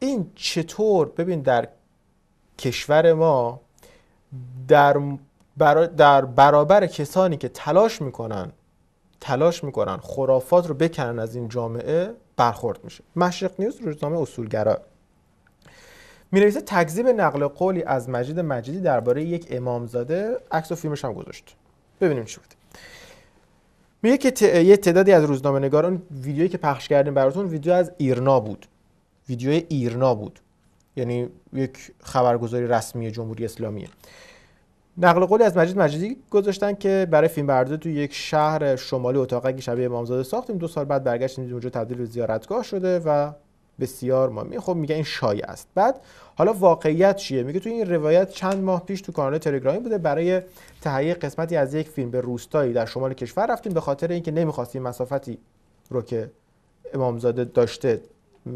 این چطور ببین در کشور ما در, در برابر کسانی که تلاش میکنن تلاش میکنن خرافات رو بکنن از این جامعه برخورد میشه مشرق نیوز روزنامه اصولگرا می نویسه تکذیب نقل قولی از مجید مجیدی درباره یک امامزاده عکس و فیلمش هم گذاشت ببینیم چی بود میگه که یه تعدادی از روزنامه نگاران ویدیویی که پخش کردیم براتون ویدیو از ایرنا بود ویدیو ایرنا بود یعنی یک خبرگزاری رسمی جمهوری اسلامیه نقل قولی از مجید مجیدی گذاشتن که برای فیلم برده تو یک شهر شمالی اتاقکی شبیه امامزاده ساختیم دو سال بعد برگشتیم دیدیم اونجا تبدیل به زیارتگاه شده و بسیار ما خب میگه این شایعه است بعد حالا واقعیت چیه میگه تو این روایت چند ماه پیش تو کانال تلگرامی بوده برای تهیه قسمتی از یک فیلم به روستایی در شمال کشور رفتیم به خاطر اینکه نمیخواستیم مسافتی رو که امامزاده داشته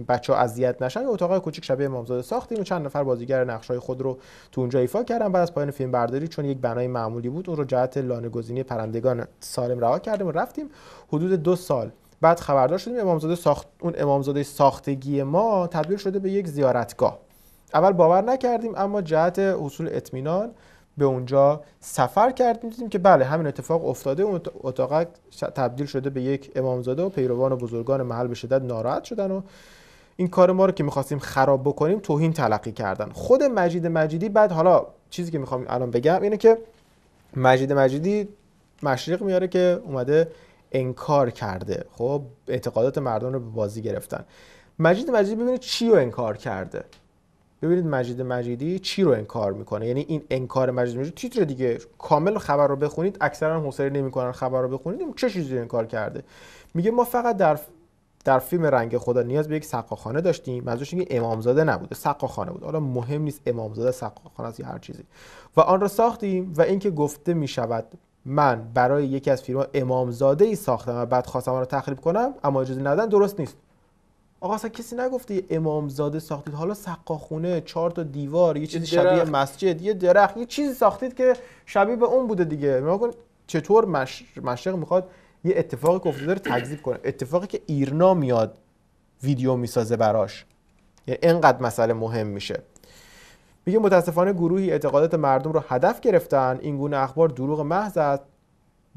بچه ها اذیت نشن اتاق کوچیک شبیه امامزاده ساختیم و چند نفر بازیگر نقشای خود رو تو اونجا ایفا کردن بعد از پایان فیلم برداری چون یک بنای معمولی بود اون رو جهت لانه گزینی پرندگان سالم رها کردیم و رفتیم حدود دو سال بعد خبردار شدیم امامزاده ساخت اون امامزاده ساختگی ما تبدیل شده به یک زیارتگاه اول باور نکردیم اما جهت حصول اطمینان به اونجا سفر کردیم میدیدیم که بله همین اتفاق افتاده اون اتاق تبدیل شده به یک امامزاده و پیروان و بزرگان محل به شدت ناراحت شدن و این کار ما رو که میخواستیم خراب بکنیم توهین تلقی کردن خود مجید مجیدی بعد حالا چیزی که میخوام الان بگم اینه که مجید مجیدی مشرق میاره که اومده انکار کرده خب اعتقادات مردم رو به بازی گرفتن مجید مجیدی ببینید چی رو انکار کرده ببینید مجید مجیدی چی رو انکار میکنه یعنی این انکار مجید مجیدی تیتر دیگه کامل خبر رو بخونید اکثرا حوصله نمیکنن خبر رو بخونید چه چیزی انکار کرده میگه ما فقط در در فیلم رنگ خدا نیاز به یک سقاخانه داشتیم منظورش اینکه امامزاده نبوده سقاخانه بود حالا مهم نیست امامزاده سقاخانه است یا هر چیزی و آن را ساختیم و اینکه گفته می شود من برای یکی از فیلم‌ها امامزاده ای ساختم و بعد خواستم آن تخریب کنم اما اجازه ندادن درست نیست آقا اصلا کسی نگفته امامزاده ساختید حالا سقاخونه چهار تا دیوار یه چیزی شبیه مسجد یه درخت یه چیزی ساختید که شبیه به اون بوده دیگه میگن چطور مشرق میخواد یه اتفاق گفته داره تکذیب کنه اتفاقی که ایرنا میاد ویدیو میسازه براش یعنی انقدر مسئله مهم میشه میگه متاسفانه گروهی اعتقادات مردم رو هدف گرفتن این گونه اخبار دروغ محض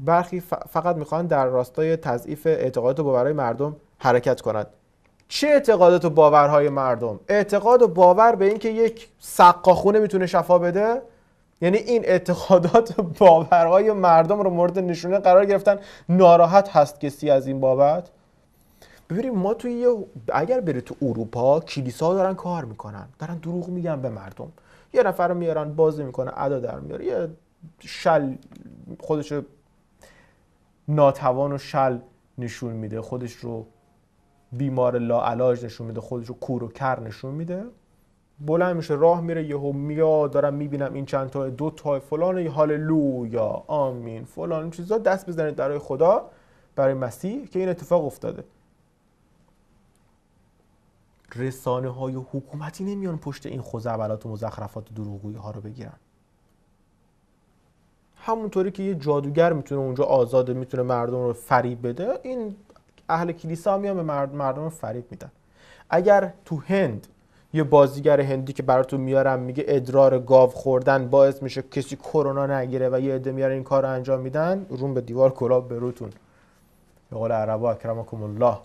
برخی فقط میخوان در راستای تضعیف اعتقادات و مردم حرکت کنند چه اعتقادات و باورهای مردم اعتقاد و باور به اینکه یک سقاخونه میتونه شفا بده یعنی این اعتقادات و باورهای مردم رو مورد نشونه قرار گرفتن ناراحت هست کسی از این بابت ببینیم ما توی یه اگر بره تو اروپا کلیسا دارن کار میکنن دارن دروغ میگن به مردم یه نفر رو میارن بازی میکنه ادا در میاره یه شل خودش ناتوان و شل نشون میده خودش رو بیمار لاعلاج نشون میده خودش رو کور و نشون میده بلند میشه راه میره یهو میاد دارم میبینم این چند تا دو تا فلان هاللویا آمین فلان چیزا دست بزنید برای خدا برای مسیح که این اتفاق افتاده رسانه های حکومتی نمیان پشت این خوزعبلات و مزخرفات دروغگویی ها رو بگیرن همونطوری که یه جادوگر میتونه اونجا آزاده میتونه مردم رو فریب بده این اهل کلیسا میان به مردم فریب میدن اگر تو هند یه بازیگر هندی که براتون میارم میگه ادرار گاو خوردن باعث میشه کسی کرونا نگیره و یه عده میارن این کار رو انجام میدن روم به دیوار کلاب به روتون به قول عربا اکرمکم الله